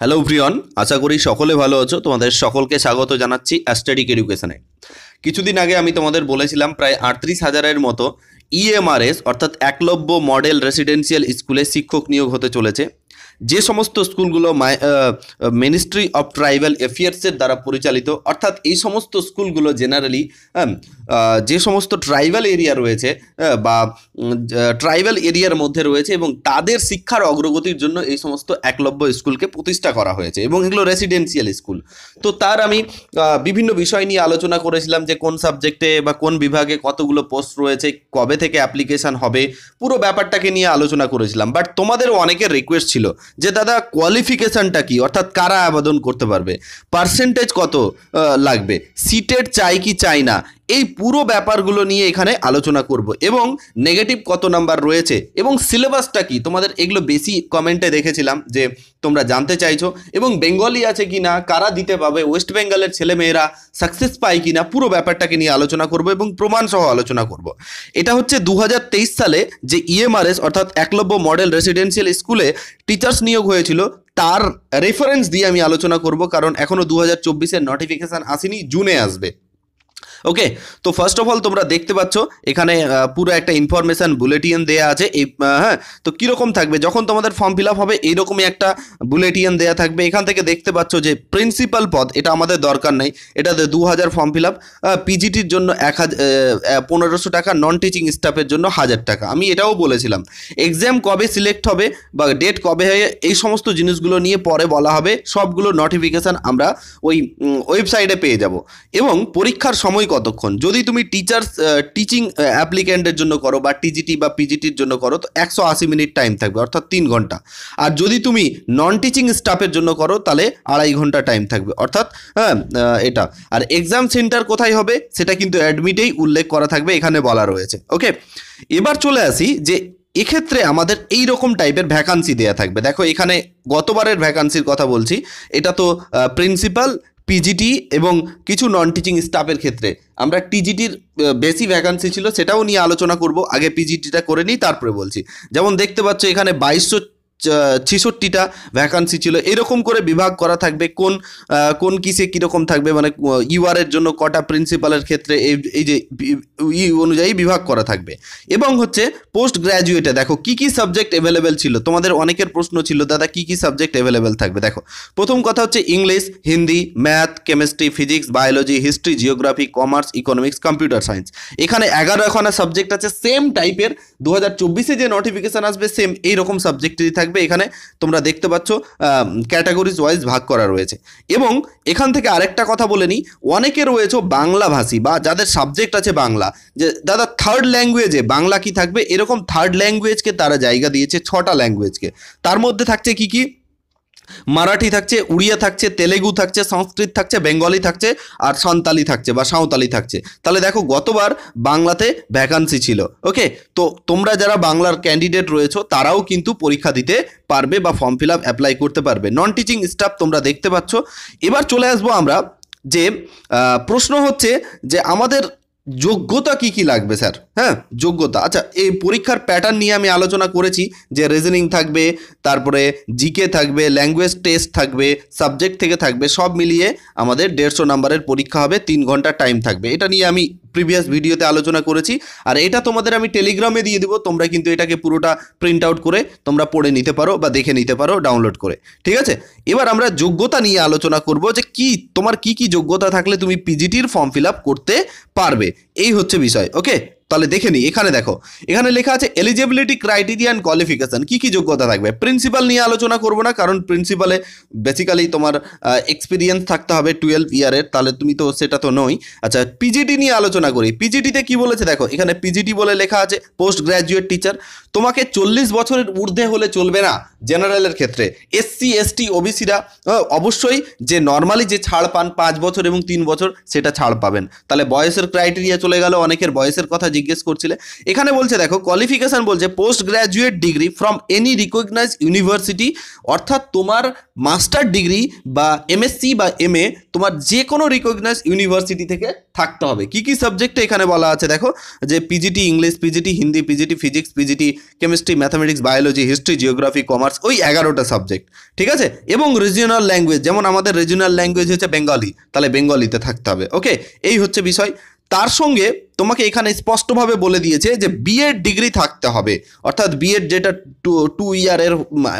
hello প্রিয়ন আশা করি সকলে ভালো আছো তোমাদের সকলকে স্বাগত জানাচ্ছি অ্যাস্টাডিক এডুকেশনে কিছুদিন আগে আমি তোমাদের বলেছিলাম প্রায় আটত্রিশ হাজারের মতো ইএমআরএস e অর্থাৎ একলব্য মডেল রেসিডেন্সিয়াল স্কুলে শিক্ষক নিয়োগ হতে চলেছে যে সমস্ত স্কুলগুলো মিনিস্ট্রি অফ ট্রাইবাল অ্যাফেয়ার্সের দ্বারা পরিচালিত অর্থাৎ এই সমস্ত স্কুলগুলো জেনারেলি যে সমস্ত ট্রাইবাল এরিয়া রয়েছে বা ট্রাইবাল এরিয়ার মধ্যে রয়েছে এবং তাদের শিক্ষার অগ্রগতির জন্য এই সমস্ত একলব্য স্কুলকে প্রতিষ্ঠা করা হয়েছে এবং এগুলো রেসিডেন্সিয়াল স্কুল তো তার আমি বিভিন্ন বিষয় নিয়ে আলোচনা করেছিলাম যে কোন সাবজেক্টে বা কোন বিভাগে কতগুলো পোস্ট রয়েছে কবে থেকে অ্যাপ্লিকেশান হবে পুরো ব্যাপারটাকে নিয়ে আলোচনা করেছিলাম বাট তোমাদের অনেকের রিকোয়েস্ট ছিল যে দাদা কোয়ালিফিকেশানটা কি অর্থাৎ কারা আবেদন করতে পারবে পার্সেন্টেজ কত লাগবে সিটের চাই কি চাই না এই পুরো ব্যাপারগুলো নিয়ে এখানে আলোচনা করব এবং নেগেটিভ কত নাম্বার রয়েছে এবং সিলেবাসটা কি তোমাদের এগুলো বেশি কমেন্টে দেখেছিলাম যে তোমরা জানতে চাইছো এবং বেঙ্গলি আছে কি না কারা দিতে পাবে ওয়েস্ট বেঙ্গলের ছেলেমেয়েরা সাকসেস পায় কি না পুরো ব্যাপারটাকে নিয়ে আলোচনা করব এবং প্রমাণসহ আলোচনা করব এটা হচ্ছে দু সালে যে ইএমআরএস e অর্থাৎ একলব্য মডেল রেসিডেন্সিয়াল স্কুলে টিচার্স নিয়োগ হয়েছিল তার রেফারেন্স দিয়ে আমি আলোচনা করব কারণ এখনও দু হাজার চব্বিশের নোটিফিকেশান আসেনি জুনে আসবে ওকে তো ফার্স্ট অফ অল তোমরা দেখতে পাচ্ছ এখানে পুরো একটা ইনফরমেশান বুলেটিন দেয়া আছে এই হ্যাঁ তো কীরকম থাকবে যখন তোমাদের ফর্ম ফিল হবে এইরকমই একটা বুলেটিন দেয়া থাকবে এখান থেকে দেখতে পাচ্ছ যে প্রিন্সিপাল পদ এটা আমাদের দরকার নেই এটাতে দু হাজার ফর্ম ফিল আপ পিজিটির জন্য এক হাজার পনেরোশো টাকা নন টিচিং স্টাফের জন্য হাজার টাকা আমি এটাও বলেছিলাম এক্সাম কবে সিলেক্ট হবে বা ডেট কবে হয়ে এই সমস্ত জিনিসগুলো নিয়ে পরে বলা হবে সবগুলো নোটিফিকেশান আমরা ওই ওয়েবসাইটে পেয়ে যাব এবং পরীক্ষার সময় কতক্ষণ যদি তুমি টিচার্স টিচিং অ্যাপ্লিক্যান্টের জন্য করো বা টিজিটি বা পিজিটির জন্য করো তো একশো আশি মিনিট টাইম থাকবে অর্থাৎ তিন ঘন্টা আর যদি তুমি নন টিচিং স্টাফের জন্য করো তাহলে আড়াই ঘন্টা টাইম থাকবে অর্থাৎ হ্যাঁ এটা আর এক্সাম সেন্টার কোথায় হবে সেটা কিন্তু অ্যাডমিটেই উল্লেখ করা থাকবে এখানে বলা রয়েছে ওকে এবার চলে আসি যে এক্ষেত্রে আমাদের এই রকম টাইপের ভ্যাকান্সি দেওয়া থাকবে দেখো এখানে গতবারের ভ্যাকান্সির কথা বলছি এটা তো প্রিন্সিপাল পিজিটি এবং কিছু নন টিচিং স্টাফের ক্ষেত্রে আমরা টিজিটির বেশি ভ্যাকান্সি ছিল সেটাও নিয়ে আলোচনা করব আগে পিজিটিটা করে নিই তারপরে বলছি যেমন দেখতে পাচ্ছ এখানে বাইশশো ছেষট্টিটা ভ্যাকান্সি ছিল এরকম করে বিভাগ করা থাকবে কোন কোন কিসে কীরকম থাকবে মানে ইউআরের জন্য কটা প্রিন্সিপালের ক্ষেত্রে এই এই যে ই অনুযায়ী বিভাগ করা থাকবে এবং হচ্ছে পোস্ট গ্র্যাজুয়েটে দেখো কি কি সাবজেক্ট অ্যাভেলেবেল ছিল তোমাদের অনেকের প্রশ্ন ছিল দাদা কি কি সাবজেক্ট অ্যাভেলেবেল থাকবে দেখো প্রথম কথা হচ্ছে English Hindi math chemistry physics biology history geography commerce economics computer science এখানে এগারো এগারোখানা সাবজেক্ট আছে সেম টাইপের দু হাজার চব্বিশে যে নোটিফিকেশান আসবে সেম এইরকম সাবজেক্টেরই থাকবে থাকবে এখানে তোমরা দেখতে পাচ্ছ ক্যাটাগরিজ ওয়াইজ ভাগ করা রয়েছে এবং এখান থেকে আরেকটা কথা বলে নিই অনেকে রয়েছে বাংলাভাষী বা যাদের সাবজেক্ট আছে বাংলা যে দাদা থার্ড ল্যাঙ্গুয়েজে বাংলা কি থাকবে এরকম থার্ড ল্যাঙ্গুয়েজকে তারা জায়গা দিয়েছে ছটা ল্যাঙ্গুয়েজকে তার মধ্যে থাকছে কি কি মারাঠি থাকছে উড়িয়া থাকছে তেলেগু থাকছে সংস্কৃত থাকছে বেঙ্গলি থাকছে আর সন্তালি থাকছে বা সাঁওতালি থাকছে তাহলে দেখো গতবার বাংলাতে ভ্যাকান্সি ছিল ওকে তো তোমরা যারা বাংলার ক্যান্ডিডেট রয়েছো তারাও কিন্তু পরীক্ষা দিতে পারবে বা ফর্ম ফিল আপ অ্যাপ্লাই করতে পারবে নন টিচিং স্টাফ তোমরা দেখতে পাচ্ছ এবার চলে আসবো আমরা যে প্রশ্ন হচ্ছে যে আমাদের যোগ্যতা কি কি লাগবে স্যার হ্যাঁ যোগ্যতা আচ্ছা এই পরীক্ষার প্যাটার্ন নিয়ে আমি আলোচনা করেছি যে রিজনিং থাকবে তারপরে জিকে থাকবে ল্যাঙ্গুয়েজ টেস্ট থাকবে সাবজেক্ট থেকে থাকবে সব মিলিয়ে আমাদের দেড়শো নাম্বারের পরীক্ষা হবে তিন ঘন্টা টাইম থাকবে এটা নিয়ে আমি প্রিভিয়াস ভিডিওতে আলোচনা করেছি আর এটা তোমাদের আমি টেলিগ্রামে দিয়ে দেবো তোমরা কিন্তু এটাকে পুরোটা প্রিন্ট আউট করে তোমরা পড়ে নিতে পারো বা দেখে নিতে পারো ডাউনলোড করে ঠিক আছে এবার আমরা যোগ্যতা নিয়ে আলোচনা করব যে কি তোমার কি কি যোগ্যতা থাকলে তুমি পিজিটির ফর্ম ফিল করতে পারবে এই হচ্ছে বিষয় ওকে তাহলে দেখে নিই এখানে দেখো এখানে লেখা আছে এলিজিবিলিটি ক্রাইটেরিয়া অ্যান্ড কোয়ালিফিকেশান কী কী যোগ্যতা থাকবে প্রিন্সিপাল নিয়ে আলোচনা করবো না কারণ প্রিন্সিপালে বেসিক্যালি তোমার এক্সপিরিয়েন্স থাকতে হবে টুয়েলভ ইয়ারের তাহলে তুমি তো সেটা তো নই আচ্ছা পিজিটি নিয়ে আলোচনা করি পিজিটিতে কি বলেছে দেখো এখানে পিজিটি বলে লেখা আছে পোস্ট গ্র্যাজুয়েট টিচার তোমাকে চল্লিশ বছরের ঊর্ধ্বে হলে চলবে না জেনারেলের ক্ষেত্রে এসসি এসটি ওবিসিরা অবশ্যই যে নর্মালি যে ছাড় পান পাঁচ বছর এবং তিন বছর সেটা ছাড় পাবেন তাহলে বয়সের ক্রাইটেরিয়া চলে গেল অনেকের বয়সের কথা জিজ্ঞেস করছিলে এখানে বলছে দেখো কোয়ালিফিকেশান বলছে post graduate degree from any recognise university অর্থাৎ তোমার মাস্টার ডিগ্রি বা এমএসসি বা এম তোমার যে কোনো রিকগনাইজ ইউনিভার্সিটি থেকে থাকতে হবে কি কি সাবজেক্টে এখানে বলা আছে দেখো যে PGT English PGT Hindi PGT physics PGT chemistry mathematics biology history geography commerce ওই এগারোটা সাবজেক্ট ঠিক আছে এবং রিজিওনাল ল্যাঙ্গুয়েজ যেমন আমাদের রিজিওনাল ল্যাঙ্গুয়েজ হচ্ছে বেঙ্গলি তাহলে বেঙ্গলিতে থাকতে হবে ওকে এই হচ্ছে বিষয় তার সঙ্গে তোমাকে এখানে স্পষ্টভাবে বলে দিয়েছে যে বিএড ডিগ্রি থাকতে হবে অর্থাৎ বিএড যেটা টু টু ইয়ারের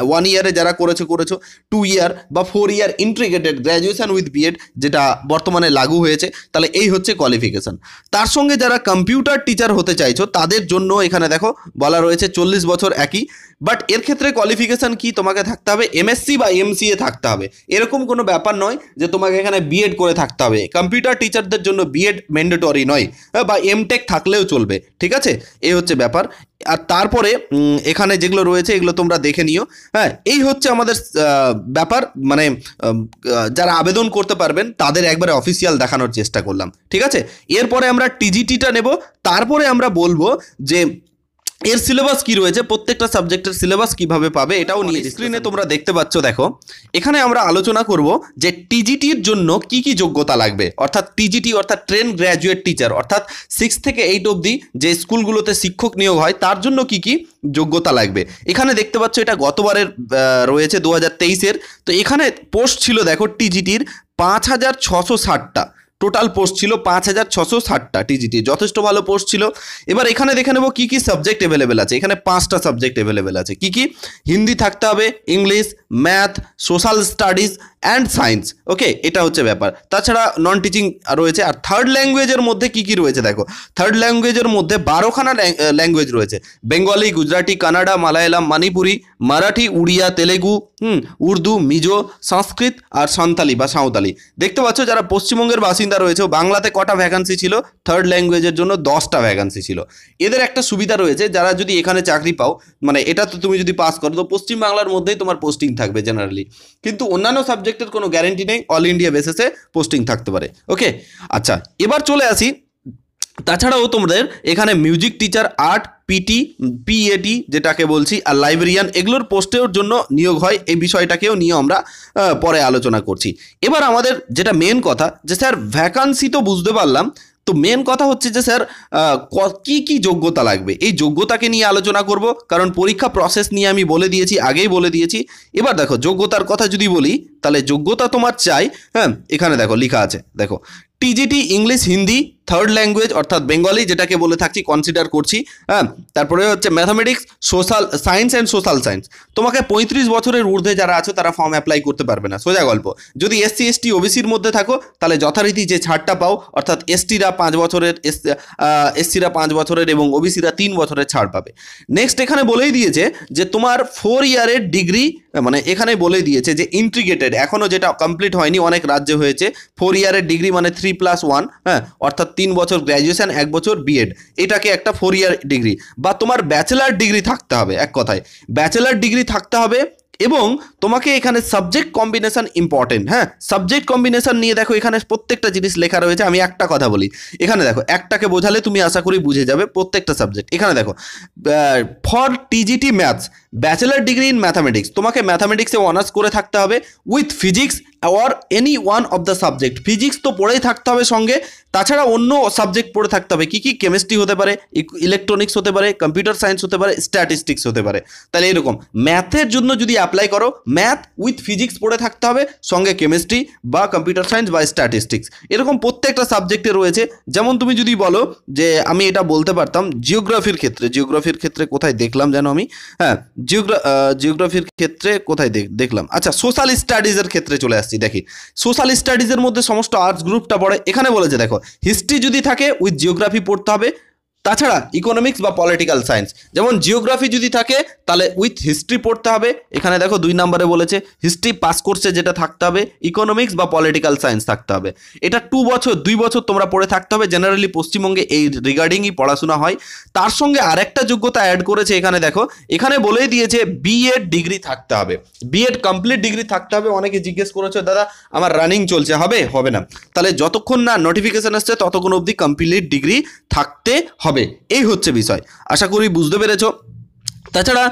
ওয়ান ইয়ারে যারা করেছে করেছো টু ইয়ার বা four year integrated graduation with BEd যেটা বর্তমানে লাগু হয়েছে তাহলে এই হচ্ছে কোয়ালিফিকেশান তার সঙ্গে যারা কম্পিউটার টিচার হতে চাইছো তাদের জন্য এখানে দেখো বলা রয়েছে চল্লিশ বছর একই বাট এর ক্ষেত্রে কোয়ালিফিকেশান কি তোমাকে থাকতে হবে এমএসসি বা এমসিএ থাকতে হবে এরকম কোনো ব্যাপার নয় যে তোমাকে এখানে বিএড করে থাকতে হবে কম্পিউটার টিচারদের জন্য বিএড ম্যান্ডেটরি নয় বা এমটেক থাকলেও চলবে ঠিক আছে এই হচ্ছে ব্যাপার আর তারপরে এখানে যেগুলো রয়েছে এগুলো তোমরা দেখে নিও হ্যাঁ এই হচ্ছে আমাদের ব্যাপার মানে যারা আবেদন করতে পারবেন তাদের একবারে অফিসিয়াল দেখানোর চেষ্টা করলাম ঠিক আছে এরপরে আমরা টিজিটিটা নেব তারপরে আমরা বলবো যে এর সিলেবাস কি রয়েছে প্রত্যেকটা সাবজেক্টের সিলেবাস কিভাবে পাবে এটাও নিয়ে স্ক্রিনে তোমরা দেখতে পাচ্ছ দেখো এখানে আমরা আলোচনা করব যে টিজিটির জন্য কি কি যোগ্যতা লাগবে অর্থাৎ টিজিটি অর্থাৎ ট্রেন গ্র্যাজুয়েট টিচার অর্থাৎ সিক্স থেকে এইট অবধি যে স্কুলগুলোতে শিক্ষক নিয়োগ হয় তার জন্য কি কি যোগ্যতা লাগবে এখানে দেখতে পাচ্ছ এটা গতবারের রয়েছে দু হাজার তো এখানে পোস্ট ছিল দেখো টিজিটির পাঁচ হাজার ছশো ষাটটা টোটাল পোস্ট ছিল পাঁচ হাজার ছশো ষাটটা টিজিটি যথেষ্ট ভালো পোস্ট ছিল এবার এখানে দেখে নেব কী কী সাবজেক্ট অ্যাভেলেবেল আছে এখানে পাঁচটা সাবজেক্ট অ্যাভেলেবেল আছে কী কী হিন্দি থাকতে হবে English math social studies and science okay এটা হচ্ছে ব্যাপার তাছাড়া নন টিচিং রয়েছে আর থার্ড ল্যাঙ্গুয়েজের মধ্যে কি কি রয়েছে দেখো থার্ড ল্যাঙ্গুয়েজের মধ্যে বারোখানা ল্যাঙ্গুয়েজ রয়েছে বেঙ্গলি গুজরাটি কানাডা মালায়ালাম মণিপুরি মারাঠি উড়িয়া তেলেগু হুম উর্দু মিজো সংস্কৃত আর সাঁওতালি বা সাঁওতালি দেখতে পাচ্ছ যারা পশ্চিমবঙ্গের বাসিন্দা রয়েছে বাংলাতে কটা ভ্যাকান্সি ছিল থার্ড ল্যাঙ্গুয়েজের জন্য দশটা ভ্যাকান্সি ছিল এদের একটা সুবিধা রয়েছে যারা যদি এখানে চাকরি পাও মানে এটা তো তুমি যদি পাস করো তো পশ্চিমবাংলার মধ্যেই তোমার পোস্টিং থাকবে জেনারেলি কিন্তু অন্যান্য সাবজেক্ট সাবজেক্টের কোনো গ্যারেন্টি নেই অল ইন্ডিয়া বেসিসে পোস্টিং থাকতে পারে ওকে আচ্ছা এবার চলে আসি তাছাড়াও তোমাদের এখানে music teacher art PT PAT যেটাকে বলছি আর লাইব্রেরিয়ান এগুলোর পোস্টের জন্য নিয়োগ হয় এই বিষয়টাকেও নিয়ে আমরা পরে আলোচনা করছি এবার আমাদের যেটা মেন কথা যে স্যার ভ্যাকান্সি তো বুঝতে পারলাম তো মেন কথা হচ্ছে যে স্যার কি কি যোগ্যতা লাগবে এই যোগ্যতাকে নিয়ে আলোচনা করব কারণ পরীক্ষা প্রসেস নিয়ে আমি বলে দিয়েছি আগেই বলে দিয়েছি এবার দেখো যোগ্যতার কথা যদি বলি তাহলে যোগ্যতা তোমার চাই হ্যাঁ এখানে দেখো লেখা আছে দেখো TGT English Hindi third language অর্থাৎ বেঙ্গলি যেটাকে বলে থাকছি কনসিডার করছি হ্যাঁ তারপরে হচ্ছে mathematics social science and social science তোমাকে পঁয়ত্রিশ বছরের ঊর্ধ্বে যারা আছো তারা ফর্ম অ্যাপ্লাই করতে পারবে না সোজা গল্প যদি এসসি এসটি ওবিসির মধ্যে থাকো তাহলে যথারীতি যে ছাড়টা পাও অর্থাৎ এসটিরা পাঁচ বছরের এসসিরা পাঁচ বছরের এবং ওবিসিরা তিন বছরের ছাড় পাবে নেক্সট এখানে বলেই দিয়েছে যে তোমার ফোর ইয়ারের ডিগ্রি হ্যাঁ, মানে এখানে বলে দিয়েছে যে ইন্ট্রিগেটেড এখনও যেটা কমপ্লিট হয়নি অনেক রাজ্যে হয়েছে ফোর ইয়ারের ডিগ্রি মানে থ্রি প্লাস ওয়ান হ্যাঁ অর্থাৎ তিন বছর গ্র্যাজুয়েশন এক বছর বিএড এটাকে একটা ফোর ইয়ার ডিগ্রি বা তোমার ব্যাচেলার ডিগ্রি থাকতে হবে এক কথায় ব্যাচেলার ডিগ্রি থাকতে হবে এবং তোমাকে এখানে সাবজেক্ট কম্বিনেশন ইম্পর্টেন্ট হ্যাঁ সাবজেক্ট কম্বিনেশান নিয়ে দেখো এখানে প্রত্যেকটা জিনিস লেখা রয়েছে আমি একটা কথা বলি এখানে দেখো একটাকে বোঝালে তুমি আশা করি বুঝে যাবে প্রত্যেকটা সাবজেক্ট এখানে দেখো for TGT maths bachelor degree in mathematics তোমাকে ম্যাথামেটিক্সে অনার্স করে থাকতে হবে with physics or any one of the subject physics তো পড়েই থাকতে হবে সঙ্গে তাছাড়া অন্য সাবজেক্ট পড়ে থাকতে হবে কী কী কেমিস্ট্রি হতে পারে ইলেকট্রনিক্স হতে পারে কম্পিউটার সায়েন্স হতে পারে স্ট্যাটিস্টিক্স হতে পারে তাহলে এরকম ম্যাথের জন্য যদি অ্যাপ্লাই করো ম্যাথ উইথ ফিজিক্স পড়ে থাকতে হবে সঙ্গে কেমিস্ট্রি বা কম্পিউটার সায়েন্স বা স্ট্যাটিস্টিক্স এরকম প্রত্যেকটা সাবজেক্টে রয়েছে যেমন তুমি যদি বলো যে আমি এটা বলতে পারতাম জিওগ্রাফির ক্ষেত্রে জিওগ্রাফির ক্ষেত্রে কোথায় দেখলাম যেন আমি হ্যাঁ জিওগ্রাফির ক্ষেত্রে কোথায় দেখলাম আচ্ছা সোশ্যাল স্টাডিজের ক্ষেত্রে চলে আসছি দেখি সোশ্যাল স্টাডিজের মধ্যে সমস্ত আর্টস গ্রুপটা পড়ে এখানে বলেছে দেখো হিস্ট্রি যদি থাকে উইথ জিওগ্রাফি পড়তে হবে তাছাড়া ইকোনমিক্স বা পলিটিক্যাল সায়েন্স যেমন জিওগ্রাফি যদি থাকে তাহলে উইথ হিস্ট্রি পড়তে হবে এখানে দেখো দুই নম্বরে বলেছে হিস্ট্রি পাস কোর্সে যেটা থাকতে হবে ইকোনমিক্স বা পলিটিক্যাল সায়েন্স থাকতে হবে এটা টু বছর দুই বছর তোমরা পড়ে থাকতে হবে জেনারেলি পশ্চিমবঙ্গে এই রিগার্ডিংই পড়াশোনা হয় তার সঙ্গে আরেকটা যোগ্যতা অ্যাড করেছে এখানে দেখো এখানে বলেই দিয়েছে বিএড ডিগ্রি থাকতে হবে বিএড কমপ্লিট ডিগ্রি থাকতে হবে অনেকে জিজ্ঞেস করেছে দাদা আমার রানিং চলছে হবে হবে না তাহলে যতক্ষণ না নোটিফিকেশান আসছে ততক্ষণ অবধি কমপ্লিট ডিগ্রি থাকতে হবে হবে এই হচ্ছে বিষয় আশা করি বুঝতে পেরেছ তাছাড়া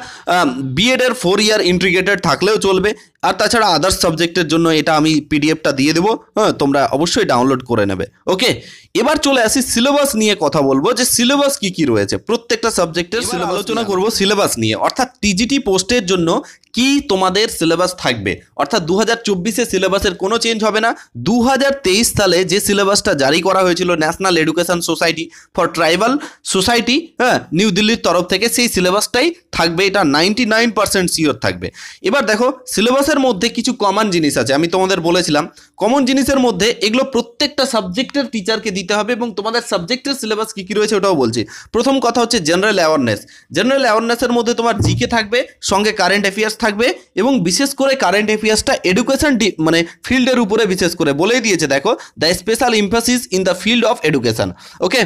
এর ফোর ইয়ার ইন্টিগ্রেটেড থাকলেও চলবে আর তাছাড়া আদার্স সাবজেক্টের জন্য এটা আমি পিডিএফটা দিয়ে দেবো হ্যাঁ তোমরা অবশ্যই ডাউনলোড করে নেবে ওকে এবার চলে আসি সিলেবাস নিয়ে কথা বলবো যে সিলেবাস কি কি রয়েছে প্রত্যেকটা সাবজেক্টের আলোচনা করব সিলেবাস নিয়ে অর্থাৎ টিজিটি পোস্টের জন্য কি তোমাদের সিলেবাস থাকবে অর্থাৎ দু হাজার চব্বিশে সিলেবাসের কোনো চেঞ্জ হবে না দু হাজার তেইশ সালে যে সিলেবাসটা জারি করা হয়েছিল national education society for tribal society হ্যাঁ নিউ দিল্লির তরফ থেকে সেই সিলেবাসটাই থাকবে এটা নাইনটি নাইন পার্সেন্ট শিওর থাকবে এবার দেখো সিলেবাস সিলেবাসের মধ্যে কিছু কমন জিনিস আছে আমি তোমাদের বলেছিলাম কমন জিনিসের মধ্যে এগুলো প্রত্যেকটা সাবজেক্টের টিচারকে দিতে হবে এবং তোমাদের সাবজেক্টের সিলেবাস কী কী রয়েছে ওটাও বলছি প্রথম কথা হচ্ছে জেনারেল অ্যাওয়ারনেস জেনারেল অ্যাওয়ারনেসের মধ্যে তোমার জিকে থাকবে সঙ্গে কারেন্ট অ্যাফেয়ার্স থাকবে এবং বিশেষ করে কারেন্ট অ্যাফেয়ার্সটা এডুকেশন মানে ফিল্ডের উপরে বিশেষ করে বলেই দিয়েছে দেখো the special emphasis in the field of education okay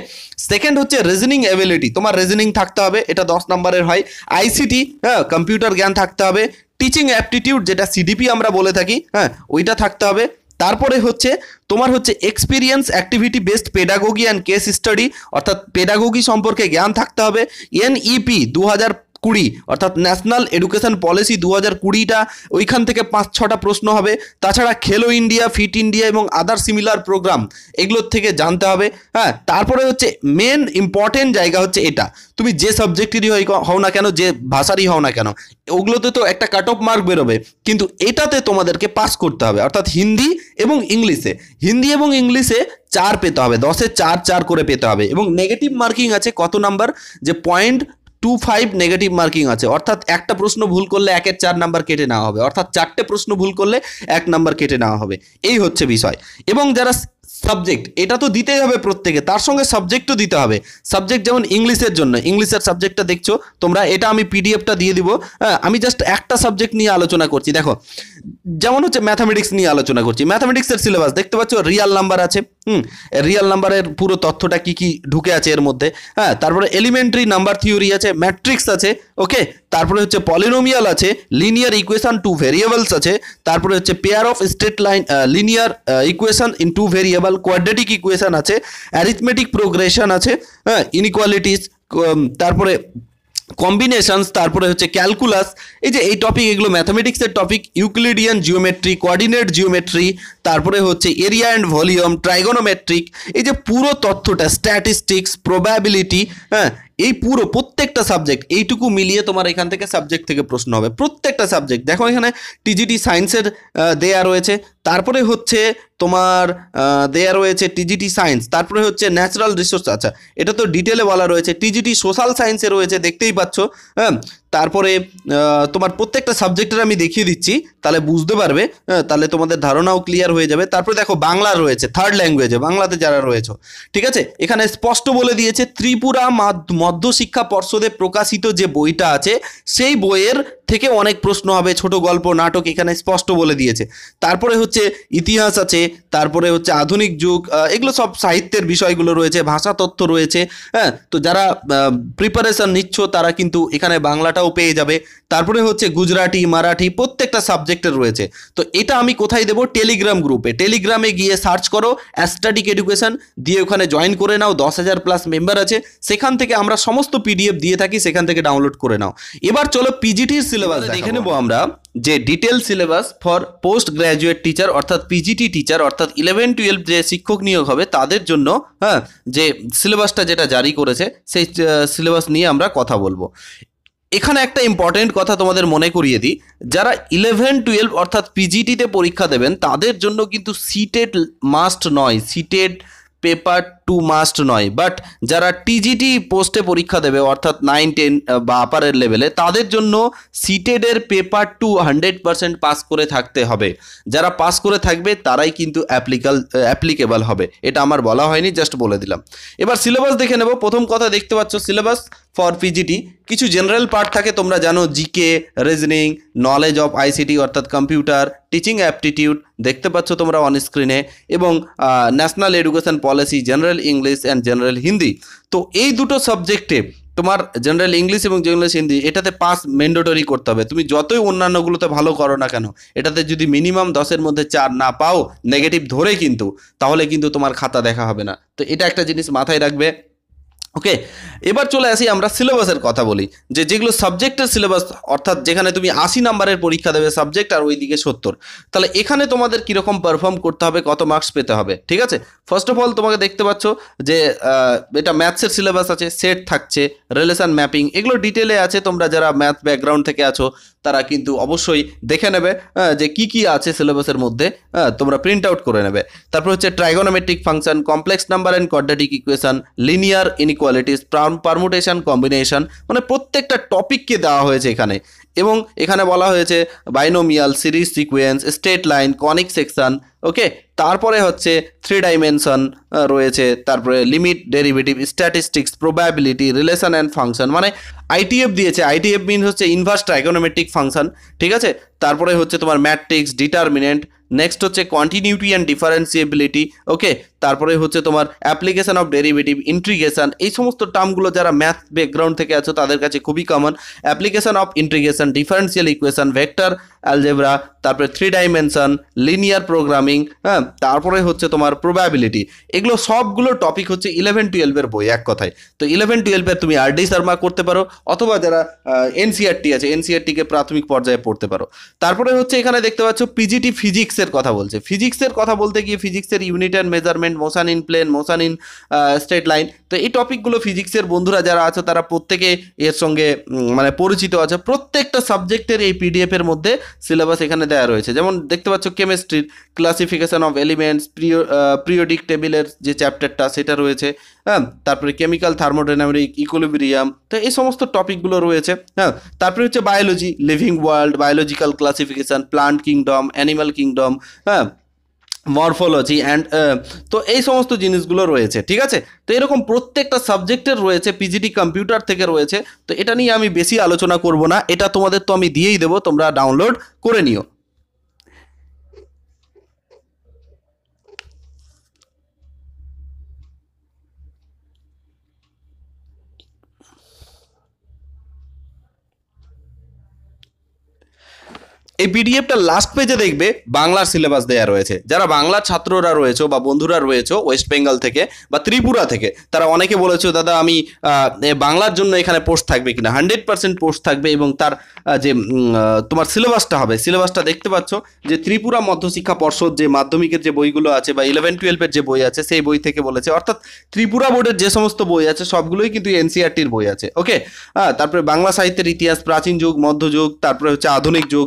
second হচ্ছে রিজনিং অ্যাবিলিটি তোমার রিজনিং থাকতে হবে এটা দশ নম্বরের হয় আইসিটি হ্যাঁ কম্পিউটার জ্ঞান থাকতে হবে টিচিং অ্যাপটিটিউড যেটা সিডিপি আমরা বলে থাকি হ্যাঁ ওইটা থাকতে হবে তারপরে হচ্ছে তোমার হচ্ছে experience activity based pedagogy and case study অর্থাৎ পেডাগোগি সম্পর্কে জ্ঞান থাকতে হবে এনইপি e দু হাজার কুড়ি অর্থাৎ ন্যাশনাল এডুকেশন পলিসি দু হাজার কুড়িটা ওইখান থেকে পাঁচ ছটা প্রশ্ন হবে তাছাড়া খেলো ইন্ডিয়া ফিট ইন্ডিয়া এবং আদার সিমিলার প্রোগ্রাম এগুলোর থেকে জানতে হবে হ্যাঁ তারপরে হচ্ছে মেন ইম্পর্টেন্ট জায়গা হচ্ছে এটা তুমি যে সাবজেক্টেরই হও না কেন যে ভাষারই হও না কেন ওগুলোতে তো একটা কাট অফ মার্ক বেরোবে কিন্তু এটাতে তোমাদেরকে পাস করতে হবে অর্থাৎ হিন্দি এবং ইংলিশে হিন্দি এবং ইংলিশে চার পেতে হবে দশে চার চার করে পেতে হবে এবং নেগেটিভ মার্কিং আছে কত নাম্বার যে point two five negative marking আছে অর্থাৎ একটা প্রশ্ন ভুল করলে একের চার নাম্বার কেটে নেওয়া হবে অর্থাৎ চারটে প্রশ্ন ভুল করলে এক নাম্বার কেটে নেওয়া হবে এই হচ্ছে বিষয় এবং যারা সাবজেক্ট এটা তো দিতেই হবে প্রত্যেকে তার সঙ্গে সাবজেক্টও দিতে হবে সাবজেক্ট যেমন ইংলিশের জন্য ইংলিশের সাবজেক্টটা দেখছো তোমরা এটা আমি পিডিএফটা দিয়ে দিব হ্যাঁ আমি জাস্ট একটা সাবজেক্ট নিয়ে আলোচনা করছি দেখো যেমন হচ্ছে ম্যাথামেটিক্স নিয়ে আলোচনা করছি ম্যাথামেটিক্সের সিলেবাস দেখতে পাচ্ছ রিয়াল নাম্বার আছে হুম রিয়াল নাম্বারের পুরো তথ্যটা কি কি ঢুকে আছে এর মধ্যে হ্যাঁ তারপরে এলিমেন্টারি নাম্বার থিওরি আছে ম্যাট্রিক্স আছে ওকে তারপরে হচ্ছে পলিনোমিয়াল আছে লিনিয়ার ইকুয়েশন টু ভেরিয়েবলস আছে তারপরে হচ্ছে pair of straight line linear equation in two variable normal quadratic equation আছে অ্যারিথমেটিক প্রোগ্রেশন আছে হ্যাঁ ইনিকোয়ালিটিস তারপরে কম্বিনেশনস তারপরে হচ্ছে ক্যালকুলাস এই যে এই টপিক এগুলো ম্যাথামেটিক্সের topic Euclidean geometry coordinate geometry তারপরে হচ্ছে এরিয়া অ্যান্ড ভলিউম ট্রাইগোনোমেট্রিক এই যে পুরো তথ্যটা স্ট্যাটিস্টিক্স প্রবাবিলিটি হ্যাঁ এই পুরো প্রত্যেকটা সাবজেক্ট এইটুকু মিলিয়ে তোমার এখান থেকে সাবজেক্ট থেকে প্রশ্ন হবে প্রত্যেকটা সাবজেক্ট দেখো এখানে টিজিটি সায়েন্সের দেয়া রয়েছে তারপরে হচ্ছে তোমার দেয়া রয়েছে টিজিটি সায়েন্স তারপরে হচ্ছে ন্যাচারাল রিসোর্স আচ্ছা এটা তো ডিটেলে বলা রয়েছে টিজিটি সোশ্যাল সায়েন্সে রয়েছে দেখতেই পাচ্ছ হ্যাঁ তারপরে তোমার প্রত্যেকটা সাবজেক্টের আমি দেখিয়ে দিচ্ছি তাহলে বুঝতে পারবে হ্যাঁ, তাহলে তোমাদের ধারণাও ক্লিয়ার হয়ে যাবে তারপরে দেখো বাংলা রয়েছে থার্ড ল্যাঙ্গুয়েজে বাংলাতে যারা রয়েছে ঠিক আছে এখানে স্পষ্ট বলে দিয়েছে ত্রিপুরা মধ্য শিক্ষা পর্ষদে প্রকাশিত যে বইটা আছে সেই বইয়ের থেকে অনেক প্রশ্ন হবে ছোট গল্প নাটক এখানে স্পষ্ট বলে দিয়েছে তারপরে হচ্ছে ইতিহাস আছে তারপরে হচ্ছে আধুনিক যুগ এগুলো সব সাহিত্যের বিষয়গুলো রয়েছে ভাষা তথ্য রয়েছে হ্যাঁ তো যারা প্রিপারেশন নিচ্ছ তারা কিন্তু এখানে বাংলাটাও পেয়ে যাবে তারপরে হচ্ছে গুজরাটি মারাঠি প্রত্যেকটা সাবজেক্ট সাবজেক্টের রয়েছে তো এটা আমি কোথায় দেবো টেলিগ্রাম গ্রুপে টেলিগ্রামে গিয়ে সার্চ করো অ্যাস্টাটিক এডুকেশান দিয়ে ওখানে জয়েন করে নাও দশ হাজার প্লাস মেম্বার আছে সেখান থেকে আমরা সমস্ত পিডিএফ দিয়ে থাকি সেখান থেকে ডাউনলোড করে নাও এবার চলো পিজিটির সিলেবাস দেখে নেবো আমরা যে detail syllabus for post graduate teacher অর্থাৎ পিজিটি টিচার অর্থাৎ ইলেভেন টুয়েলভ যে শিক্ষক নিয়োগ হবে তাদের জন্য হ্যাঁ যে সিলেবাসটা যেটা জারি করেছে সেই সিলেবাস নিয়ে আমরা কথা বলবো এখানে একটা ইম্পর্টেন্ট কথা তোমাদের মনে করিয়ে দিই যারা ইলেভেন টুয়েলভ অর্থাৎ পিজিটিতে পরীক্ষা দেবেন তাদের জন্য কিন্তু সিটেড মাস্ট নয় সিটেড পেপার টু মাস্ট নয় বাট যারা টিজিটি পোস্টে পরীক্ষা দেবে অর্থাৎ নাইন টেন বা আপারের লেভেলে তাদের জন্য সিটেডের paper two hundred percent pass করে থাকতে হবে যারা পাস করে থাকবে তারাই কিন্তু অ্যাপ্লিকাল অ্যাপ্লিকেবল হবে এটা আমার বলা হয়নি জাস্ট বলে দিলাম এবার সিলেবাস দেখে নেব প্রথম কথা দেখতে পাচ্ছ সিলেবাস ফর পিজিটি কিছু জেনারেল পার্ট থাকে তোমরা জানো GK reasoning knowledge of ICT অর্থাৎ কম্পিউটার টিচিং অ্যাপটিটিউড দেখতে পাচ্ছ তোমরা অন স্ক্রিনে এবং national education policy general English and general Hindi তো এই দুটো সাবজেক্টে তোমার জেনারেল ইংলিশ এবং জেনারেল হিন্দি এটাতে পাস ম্যান্ডেটরি করতে হবে তুমি যতই অন্যান্যগুলোতে ভালো করো না কেন এটাতে যদি মিনিমাম দশের মধ্যে চার না পাও নেগেটিভ ধরে কিন্তু তাহলে কিন্তু তোমার খাতা দেখা হবে না তো এটা একটা জিনিস মাথায় রাখবে ওকে এবার চলে আসি আমরা সিলেবাসের কথা বলি যে যেগুলো সাবজেক্টের সিলেবাস অর্থাৎ যেখানে তুমি আশি নাম্বারের পরীক্ষা দেবে সাবজেক্ট আর ওইদিকে সত্তর তাহলে এখানে তোমাদের কীরকম পারফর্ম করতে হবে কত মার্কস পেতে হবে ঠিক আছে ফার্স্ট অফ অল তোমাকে দেখতে পাচ্ছ যে এটা ম্যাথসের সিলেবাস আছে সেট থাকছে রিলেশান ম্যাপিং এগুলো ডিটেলে আছে তোমরা যারা ম্যাথ ব্যাকগ্রাউন্ড থেকে আছো তারা কিন্তু অবশ্যই দেখে নেবে যে কি কি আছে সিলেবাসের মধ্যে তোমরা প্রিন্ট আউট করে নেবে তারপর হচ্ছে trigonometric function complex number and quadratic equation linear inequalities permutation combination মানে প্রত্যেকটা টপিককে দেওয়া হয়েছে এখানে এবং এখানে বলা হয়েছে binomial series sequence straight line conic section okay তারপরে হচ্ছে থ্রি ডাইমেনশন রয়েছে তারপরে limit derivative statistics probability relation and function মানে আইটিএফ দিয়েছে আইটিএফ মিনস হচ্ছে ইনভার্স ট্রাইকোনোমেট্রিক ফাংশন ঠিক আছে তারপরে হচ্ছে তোমার ম্যাট্রিক্স ডিটারমিনেন্ট নেক্সট হচ্ছে কন্টিনিউটি অ্যান্ড ডিফারেন্সিয়েবিলিটি ওকে তারপরে হচ্ছে তোমার অ্যাপ্লিকেশান অফ ডেরিভেটিভ ইন্ট্রিগেশান এই সমস্ত টার্মগুলো যারা ম্যাথ ব্যাকগ্রাউন্ড থেকে আছো তাদের কাছে খুবই common application of integration differential equation vector algebra তারপরে থ্রি ডাইমেনশন লিনিয়ার প্রোগ্রামিং হ্যাঁ তারপরে হচ্ছে তোমার প্রোবাবিলিটি এগুলো সবগুলো টপিক হচ্ছে ইলেভেন টুয়েলভের বই এক কথায় তো ইলেভেন টুয়েলভের তুমি আরডি শর্মা করতে পারো অথবা যারা এনসিআরটি e আছে এনসিআরটিকে e প্রাথমিক পর্যায়ে পড়তে পারো তারপরে হচ্ছে এখানে দেখতে পাচ্ছ পিজিটি ফিজিক্সের কথা বলছে ফিজিক্সের কথা বলতে গিয়ে ফিজিক্সের unit and measurement motion in plane motion in straight line তো এই টপিকগুলো ফিজিক্সের বন্ধুরা যারা আছে তারা প্রত্যেকে এর সঙ্গে মানে পরিচিত আছে প্রত্যেকটা সাবজেক্টের এই পিডিএফের মধ্যে সিলেবাস এখানে দেওয়া রয়েছে যেমন দেখতে পাচ্ছ কেমিস্ট্রির ক্লাসিফিকেশান অফ এলিমেন্টস প্রিয় প্রিয়ডিক টেবিলের যে চ্যাপ্টারটা সেটা রয়েছে হ্যাঁ তারপরে কেমিক্যাল থার্মোডাইনামিক ইকোলিব্রিয়াম তো এই সমস্ত টপিকগুলো রয়েছে হ্যাঁ তারপরে হচ্ছে biology living world biological classification plant kingdom animal kingdom হ্যাঁ মরফোলজি অ্যান্ড তো এই সমস্ত জিনিসগুলো রয়েছে ঠিক আছে তো এরকম প্রত্যেকটা সাবজেক্টের রয়েছে পিজিটি কম্পিউটার থেকে রয়েছে তো এটা নিয়ে আমি বেশি আলোচনা করব না এটা তোমাদের তো আমি দিয়েই দেবো তোমরা ডাউনলোড করে নিও এই পিডিএফটা লাস্ট পেজে দেখবে বাংলার সিলেবাস দেয়া রয়েছে যারা বাংলার ছাত্ররা রয়েছে বা বন্ধুরা রয়েছে ওয়েস্ট বেঙ্গল থেকে বা ত্রিপুরা থেকে তারা অনেকে বলেছে দাদা আমি বাংলার জন্য এখানে পোস্ট থাকবে কিনা হান্ড্রেড পার্সেন্ট পোস্ট থাকবে এবং তার যে তোমার সিলেবাসটা হবে সিলেবাসটা দেখতে পাচ্ছ যে ত্রিপুরা মধ্যশিক্ষা পর্ষদ যে মাধ্যমিকের যে বইগুলো আছে বা ইলেভেন টুয়েলভের যে বই আছে সেই বই থেকে বলেছে অর্থাৎ ত্রিপুরা বোর্ডের যে সমস্ত বই আছে সবগুলোই কিন্তু এনসিআরটির বই আছে ওকে হ্যাঁ তারপরে বাংলা সাহিত্যের ইতিহাস প্রাচীন যুগ মধ্যযুগ তারপরে হচ্ছে আধুনিক যুগ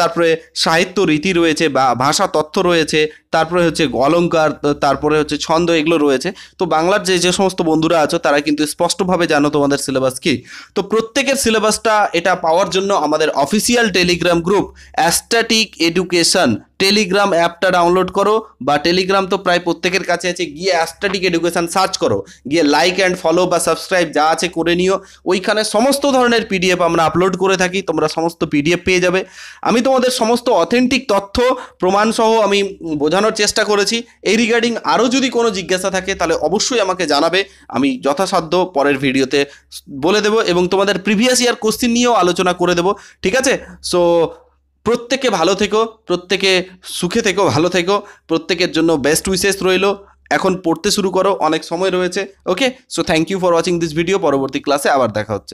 তারপরে সাহিত্য রীতি রয়েছে বা ভাষা তথ্য রয়েছে তারপরে হচ্ছে অলঙ্কার তারপরে হচ্ছে ছন্দ এগুলো রয়েছে তো বাংলার যে যে সমস্ত বন্ধুরা আছো তারা কিন্তু স্পষ্টভাবে জানো তোমাদের সিলেবাস কি তো প্রত্যেকের সিলেবাসটা এটা পাওয়ার জন্য আমাদের official Telegram group Astatic education Telegram অ্যাপটা ডাউনলোড করো বা টেলিগ্রাম তো প্রায় প্রত্যেকের কাছে আছে গিয়ে অ্যাস্টাটিক এডুকেশান সার্চ করো গিয়ে লাইক অ্যান্ড ফলো বা সাবস্ক্রাইব যা আছে করে নিও ওইখানে সমস্ত ধরনের পিডিএফ আমরা আপলোড করে থাকি তোমরা সমস্ত পিডিএফ পেয়ে যাবে আমি তোমাদের সমস্ত অথেন্টিক তথ্য প্রমাণসহ আমি বোঝানো জানানোর চেষ্টা করেছি এই রিগার্ডিং আরও যদি কোনো জিজ্ঞাসা থাকে তাহলে অবশ্যই আমাকে জানাবে আমি যথাসাধ্য পরের ভিডিওতে বলে দেব এবং তোমাদের প্রিভিয়াস ইয়ার কোশ্চিন নিয়েও আলোচনা করে দেব ঠিক আছে সো প্রত্যেকে ভালো থেকো প্রত্যেকে সুখে থেকো ভালো থেকো প্রত্যেকের জন্য বেস্ট উইশেস রইল এখন পড়তে শুরু করো অনেক সময় রয়েছে okay so thank you for watching this video পরবর্তী ক্লাসে আবার দেখা হচ্ছে